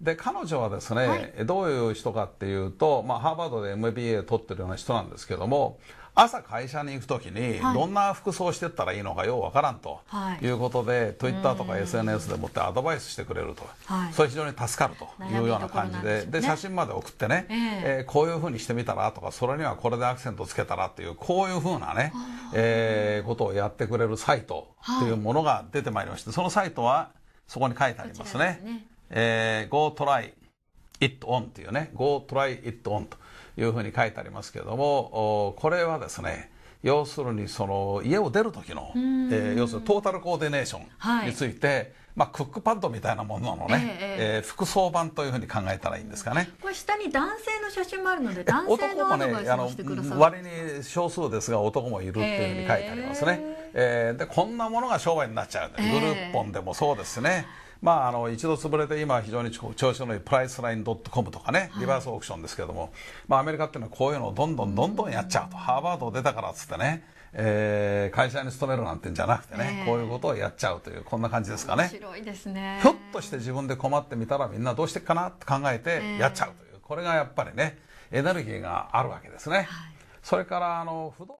で彼女はですね、はい、どういう人かっていうと、まあ、ハーバードで MBA 取ってるような人なんですけども朝会社に行く時にどんな服装してったらいいのかようわからんということで、はい、Twitter とか SNS でもってアドバイスしてくれると、はい、それ非常に助かるというような感じでで、ね、写真まで送ってね、えー、えー、こういうふうにしてみたらとかそれにはこれでアクセントつけたらっていうこういうふうなね、えー、ことをやってくれるサイトというものが出てまいりましてそのサイトはそこに書いてありますね。えー、go try it on っていうね、go try it on というふうに書いてありますけれども、これはですね、要するにその家を出る時の、えー、要するにトータルコーディネーションについて、はい、まあ、クックパッドみたいなもののね、えええー、服装版というふうに考えたらいいんですかねこれ下に男性の写真もあるので男性のアドバイスもしてくださ、ね、割に少数ですが男もいるっていうふうに書いてありますね、えー、えー、でこんなものが商売になっちゃうグループ本でもそうですね、えーまあ、あの一度潰れて今非常に調子のいいプライスライン .com とかねリバースオークションですけれども、はい、まあ、アメリカっていうのはこういうのをどんどんどんどんやっちゃうと、ハーバードを出たからっつってねえー、会社に勤めるなんてんじゃなくてね、えー、こういうことをやっちゃうというこんな感じですかね面白いですねひょっとして自分で困ってみたらみんなどうしてかなって考えてやっちゃうという、えー、これがやっぱりねエネルギーがあるわけですね、はい、それからあの不動